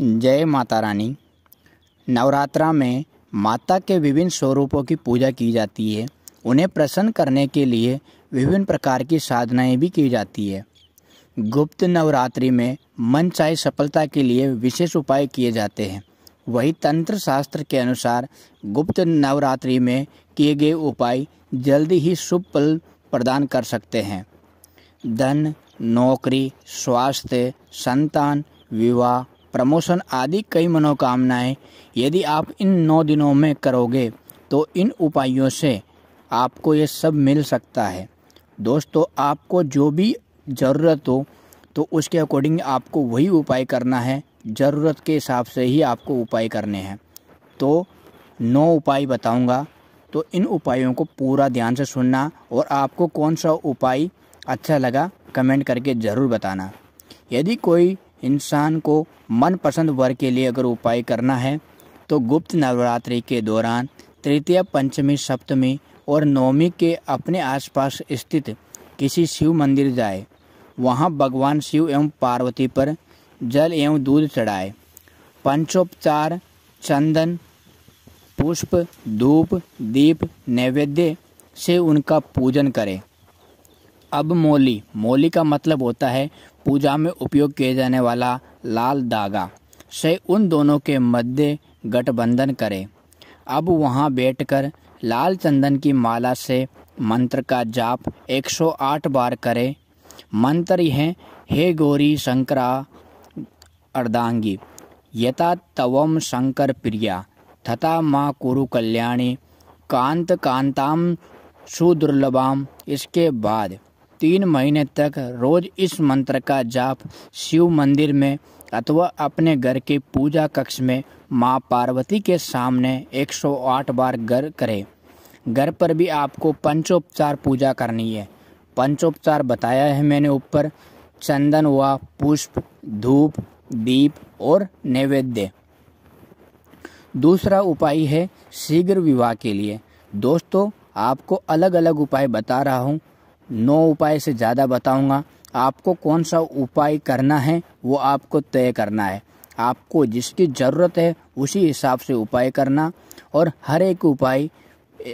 जय माता रानी नवरात्रा में माता के विभिन्न स्वरूपों की पूजा की जाती है उन्हें प्रसन्न करने के लिए विभिन्न प्रकार की साधनाएं भी की जाती है गुप्त नवरात्रि में मन चाहे सफलता के लिए विशेष उपाय किए जाते हैं वही तंत्र शास्त्र के अनुसार गुप्त नवरात्रि में किए गए उपाय जल्दी ही शुभ फल प्रदान कर सकते हैं धन नौकरी स्वास्थ्य संतान विवाह प्रमोशन आदि कई मनोकामनाएं यदि आप इन नौ दिनों में करोगे तो इन उपायों से आपको ये सब मिल सकता है दोस्तों आपको जो भी ज़रूरत हो तो उसके अकॉर्डिंग आपको वही उपाय करना है ज़रूरत के हिसाब से ही आपको उपाय करने हैं तो नौ उपाय बताऊंगा तो इन उपायों को पूरा ध्यान से सुनना और आपको कौन सा उपाय अच्छा लगा कमेंट करके ज़रूर बताना यदि कोई इंसान को मनपसंद वर्ग के लिए अगर उपाय करना है तो गुप्त नवरात्रि के दौरान तृतीय पंचमी सप्तमी और नवमी के अपने आसपास स्थित किसी शिव मंदिर जाए वहाँ भगवान शिव एवं पार्वती पर जल एवं दूध चढ़ाए पंचोपचार चंदन पुष्प धूप दीप नैवेद्य से उनका पूजन करें अब मोली मोली का मतलब होता है पूजा में उपयोग किए जाने वाला लाल धागा से उन दोनों के मध्य गठबंधन करें अब वहां बैठकर लाल चंदन की माला से मंत्र का जाप 108 बार करें मंत्र यह हे गौरी शंकरा अर्धांगी यथा तवम शंकर प्रिया तथा माँ कुरु कल्याणी कांत कांताम सुदुर्लभाम इसके बाद तीन महीने तक रोज इस मंत्र का जाप शिव मंदिर में अथवा अपने घर के पूजा कक्ष में माँ पार्वती के सामने 108 बार घर करें घर पर भी आपको पंचोपचार पूजा करनी है पंचोपचार बताया है मैंने ऊपर चंदन हुआ पुष्प धूप दीप और नैवेद्य दूसरा उपाय है शीघ्र विवाह के लिए दोस्तों आपको अलग अलग उपाय बता रहा हूँ नौ उपाय से ज़्यादा बताऊंगा आपको कौन सा उपाय करना है वो आपको तय करना है आपको जिसकी ज़रूरत है उसी हिसाब से उपाय करना और हर एक उपाय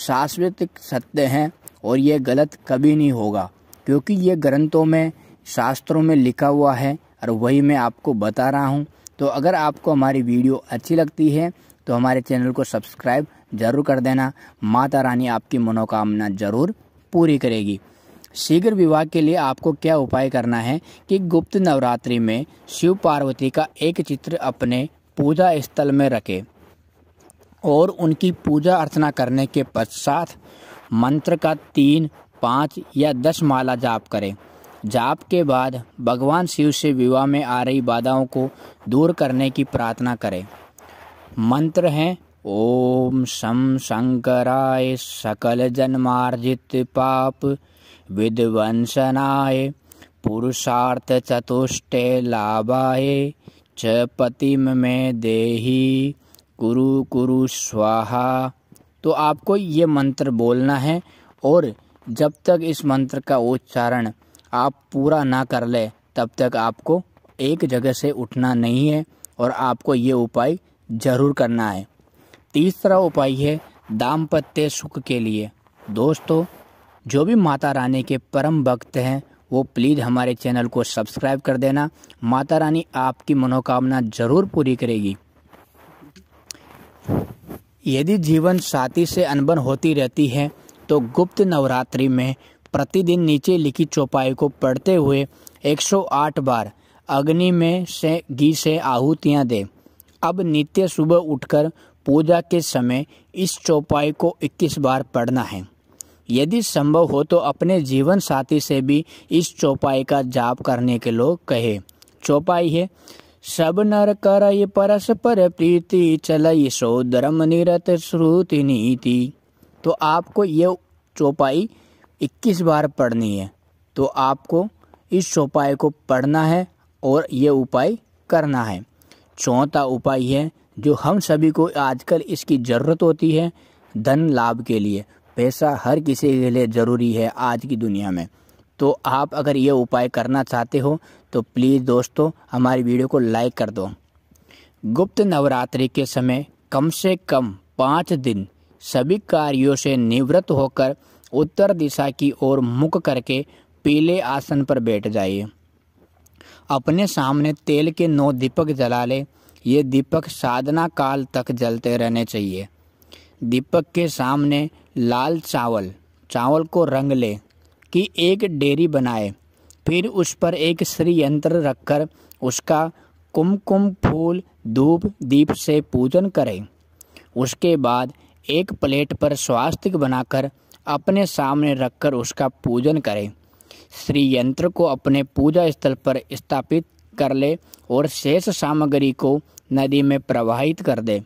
शाश्वत सत्य हैं और ये गलत कभी नहीं होगा क्योंकि ये ग्रंथों में शास्त्रों में लिखा हुआ है और वही मैं आपको बता रहा हूँ तो अगर आपको हमारी वीडियो अच्छी लगती है तो हमारे चैनल को सब्सक्राइब जरूर कर देना माता रानी आपकी मनोकामना जरूर पूरी करेगी शीघ्र विवाह के लिए आपको क्या उपाय करना है कि गुप्त नवरात्रि में शिव पार्वती का एक चित्र अपने पूजा स्थल में रखें और उनकी पूजा अर्चना करने के पश्चात मंत्र का तीन पाँच या दस माला जाप करें जाप के बाद भगवान शिव से विवाह में आ रही बाधाओं को दूर करने की प्रार्थना करें मंत्र हैं ओम शम शंकराय सकल जन्मार्जित पाप विध्वंसनाय चतुष्टे लाभाय च पतिम में देही कुरु कुरु स्वाहा तो आपको ये मंत्र बोलना है और जब तक इस मंत्र का उच्चारण आप पूरा ना कर ले तब तक आपको एक जगह से उठना नहीं है और आपको ये उपाय जरूर करना है तीसरा उपाय है दाम्पत्य सुख के लिए दोस्तों जो भी माता रानी के परम भक्त हैं वो प्लीज़ हमारे चैनल को सब्सक्राइब कर देना माता रानी आपकी मनोकामना जरूर पूरी करेगी यदि जीवन साथी से अनबन होती रहती है तो गुप्त नवरात्रि में प्रतिदिन नीचे लिखी चौपाई को पढ़ते हुए 108 बार अग्नि में से घी से आहूतियाँ दें अब नित्य सुबह उठकर पूजा के समय इस चौपाई को 21 बार पढ़ना है यदि संभव हो तो अपने जीवन साथी से भी इस चौपाई का जाप करने के लोग कहे चौपाई है सब नर कर परस्पर प्रीति चलय सो धर्म निरत श्रुति नीति तो आपको ये चौपाई 21 बार पढ़नी है तो आपको इस चौपाई को पढ़ना है और ये उपाय करना है चौथा उपाय है जो हम सभी को आजकल इसकी ज़रूरत होती है धन लाभ के लिए पैसा हर किसी के लिए ज़रूरी है आज की दुनिया में तो आप अगर ये उपाय करना चाहते हो तो प्लीज़ दोस्तों हमारी वीडियो को लाइक कर दो गुप्त नवरात्रि के समय कम से कम पाँच दिन सभी कार्यों से निवृत्त होकर उत्तर दिशा की ओर मुख करके पीले आसन पर बैठ जाइए अपने सामने तेल के नौ दीपक जला ले ये दीपक साधना काल तक जलते रहने चाहिए दीपक के सामने लाल चावल चावल को रंग ले कि एक डेरी बनाए फिर उस पर एक श्री यंत्र रखकर उसका कुमकुम फूल धूप दीप से पूजन करें उसके बाद एक प्लेट पर स्वास्तिक बनाकर अपने सामने रखकर उसका पूजन करें श्री यंत्र को अपने पूजा स्थल पर स्थापित कर ले और शेष सामग्री को नदी में प्रवाहित कर दे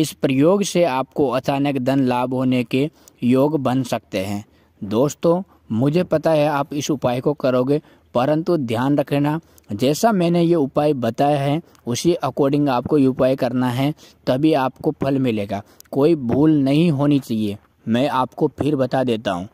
इस प्रयोग से आपको अचानक धन लाभ होने के योग बन सकते हैं दोस्तों मुझे पता है आप इस उपाय को करोगे परंतु ध्यान रखना जैसा मैंने ये उपाय बताया है उसी अकॉर्डिंग आपको ये उपाय करना है तभी आपको फल मिलेगा कोई भूल नहीं होनी चाहिए मैं आपको फिर बता देता हूँ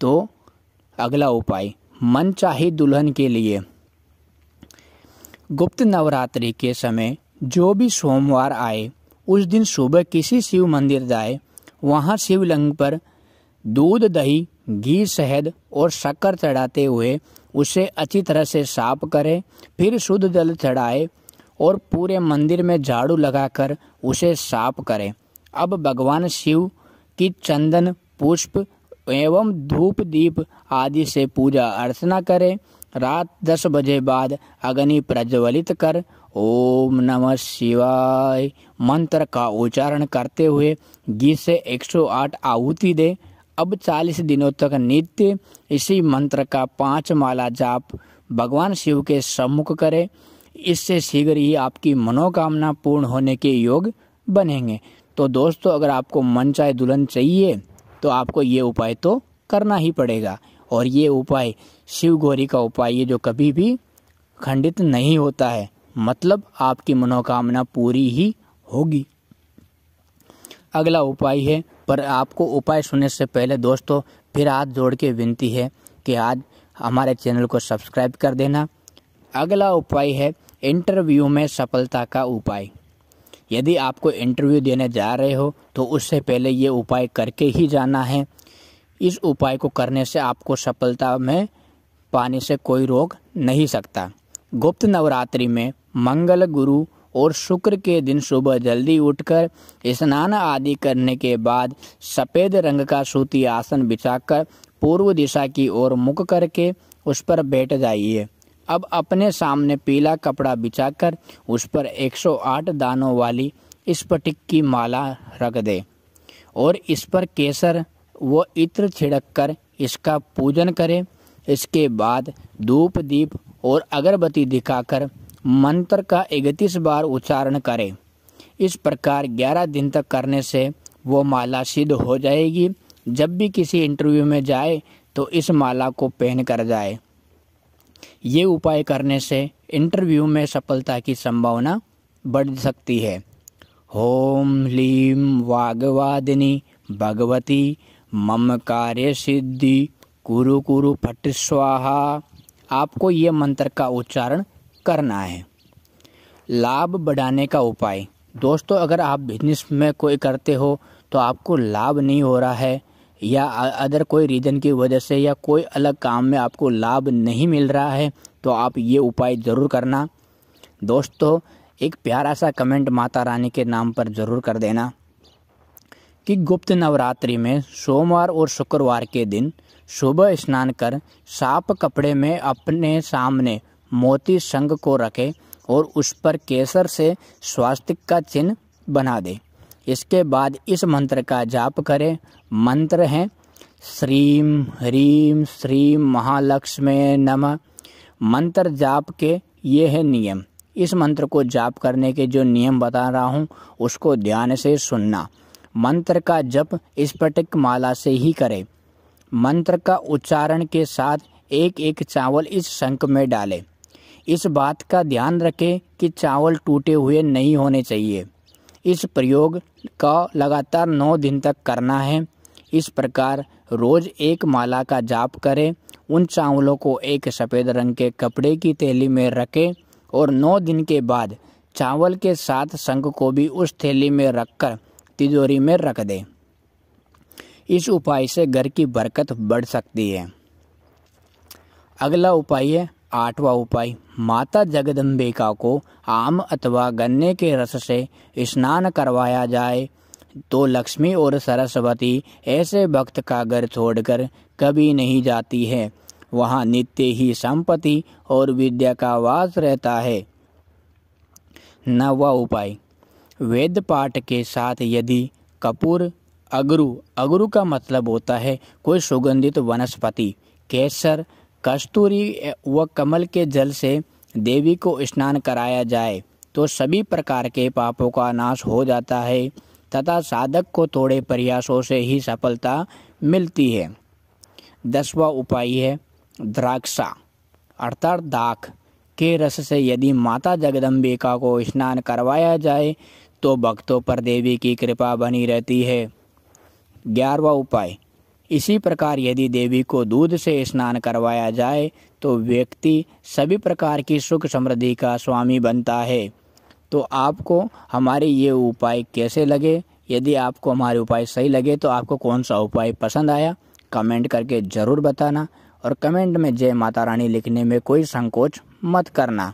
तो अगला उपाय मन चाहे दुल्हन के लिए गुप्त नवरात्रि के समय जो भी सोमवार आए उस दिन सुबह किसी शिव मंदिर जाए वहाँ शिवलिंग पर दूध दही घी शहद और शक्कर चढ़ाते हुए उसे अच्छी तरह से साफ करें फिर शुद्ध जल चढ़ाए और पूरे मंदिर में झाड़ू लगाकर उसे साफ करें अब भगवान शिव की चंदन पुष्प एवं धूप दीप आदि से पूजा अर्चना करें रात दस बजे बाद अग्नि प्रज्वलित कर ओम नमः शिवाय मंत्र का उच्चारण करते हुए गीत से 108 आहुति दे अब 40 दिनों तक नित्य इसी मंत्र का पांच माला जाप भगवान शिव के सम्मुख करें इससे शीघ्र ही आपकी मनोकामना पूर्ण होने के योग बनेंगे तो दोस्तों अगर आपको मन चाहे दुल्हन चाहिए तो आपको ये उपाय तो करना ही पड़ेगा और ये उपाय शिव गौरी का उपाय ये जो कभी भी खंडित नहीं होता है मतलब आपकी मनोकामना पूरी ही होगी अगला उपाय है पर आपको उपाय सुनने से पहले दोस्तों फिर हाथ जोड़ के विनती है कि आज हमारे चैनल को सब्सक्राइब कर देना अगला उपाय है इंटरव्यू में सफलता का उपाय यदि आपको इंटरव्यू देने जा रहे हो तो उससे पहले ये उपाय करके ही जाना है इस उपाय को करने से आपको सफलता में पाने से कोई रोक नहीं सकता गुप्त नवरात्रि में मंगल गुरु और शुक्र के दिन सुबह जल्दी उठकर स्नान आदि करने के बाद सफ़ेद रंग का सूती आसन बिछाकर पूर्व दिशा की ओर मुख करके उस पर बैठ जाइए अब अपने सामने पीला कपड़ा बिछाकर उस पर 108 दानों वाली स्फटिक की माला रख दे और इस पर केसर व इत्र छिड़क कर इसका पूजन करें इसके बाद धूप दीप और अगरबत्ती दिखाकर मंत्र का इकतीस बार उच्चारण करें इस प्रकार 11 दिन तक करने से वो माला सिद्ध हो जाएगी जब भी किसी इंटरव्यू में जाए तो इस माला को पहन कर जाए ये उपाय करने से इंटरव्यू में सफलता की संभावना बढ़ सकती है होम लीम वागवादिनी भगवती मम कार्य सिद्धि कुरु कुरु फट स्वाहा आपको ये मंत्र का उच्चारण करना है लाभ बढ़ाने का उपाय दोस्तों अगर आप बिजनेस में कोई करते हो तो आपको लाभ नहीं हो रहा है या अदर कोई रीज़न की वजह से या कोई अलग काम में आपको लाभ नहीं मिल रहा है तो आप ये उपाय ज़रूर करना दोस्तों एक प्यारा सा कमेंट माता रानी के नाम पर ज़रूर कर देना कि गुप्त नवरात्रि में सोमवार और शुक्रवार के दिन सुबह स्नान कर साफ कपड़े में अपने सामने मोती संग को रखे और उस पर केसर से स्वास्तिक का चिन्ह बना दे इसके बाद इस मंत्र का जाप करें मंत्र हैं श्रीम ह्रीम श्रीम महालक्ष्मी नमः मंत्र जाप के ये है नियम इस मंत्र को जाप करने के जो नियम बता रहा हूँ उसको ध्यान से सुनना मंत्र का जप स्फटिक माला से ही करें मंत्र का उच्चारण के साथ एक एक चावल इस शंख में डालें इस बात का ध्यान रखें कि चावल टूटे हुए नहीं होने चाहिए इस प्रयोग का लगातार नौ दिन तक करना है इस प्रकार रोज़ एक माला का जाप करें उन चावलों को एक सफ़ेद रंग के कपड़े की थैली में रखें और नौ दिन के बाद चावल के साथ शंख को भी उस थैली में रखकर तिजोरी में रख दें इस उपाय से घर की बरकत बढ़ सकती है अगला उपाय है आठवां उपाय माता जगदम्बिका को आम अथवा गन्ने के रस से स्नान करवाया जाए तो लक्ष्मी और सरस्वती ऐसे भक्त का घर छोड़कर कभी नहीं जाती है वहाँ नित्य ही संपत्ति और विद्या का वास रहता है नवा उपाय वेद पाठ के साथ यदि कपूर अगरू अगरू का मतलब होता है कोई सुगंधित वनस्पति केसर कस्तूरी व कमल के जल से देवी को स्नान कराया जाए तो सभी प्रकार के पापों का नाश हो जाता है तथा साधक को थोड़े प्रयासों से ही सफलता मिलती है दसवा उपाय है द्राक्षा अर्थात दाख के रस से यदि माता जगदम्बिका को स्नान करवाया जाए तो भक्तों पर देवी की कृपा बनी रहती है ग्यारहवा उपाय इसी प्रकार यदि देवी को दूध से स्नान करवाया जाए तो व्यक्ति सभी प्रकार की सुख समृद्धि का स्वामी बनता है तो आपको हमारे ये उपाय कैसे लगे यदि आपको हमारे उपाय सही लगे तो आपको कौन सा उपाय पसंद आया कमेंट करके ज़रूर बताना और कमेंट में जय माता रानी लिखने में कोई संकोच मत करना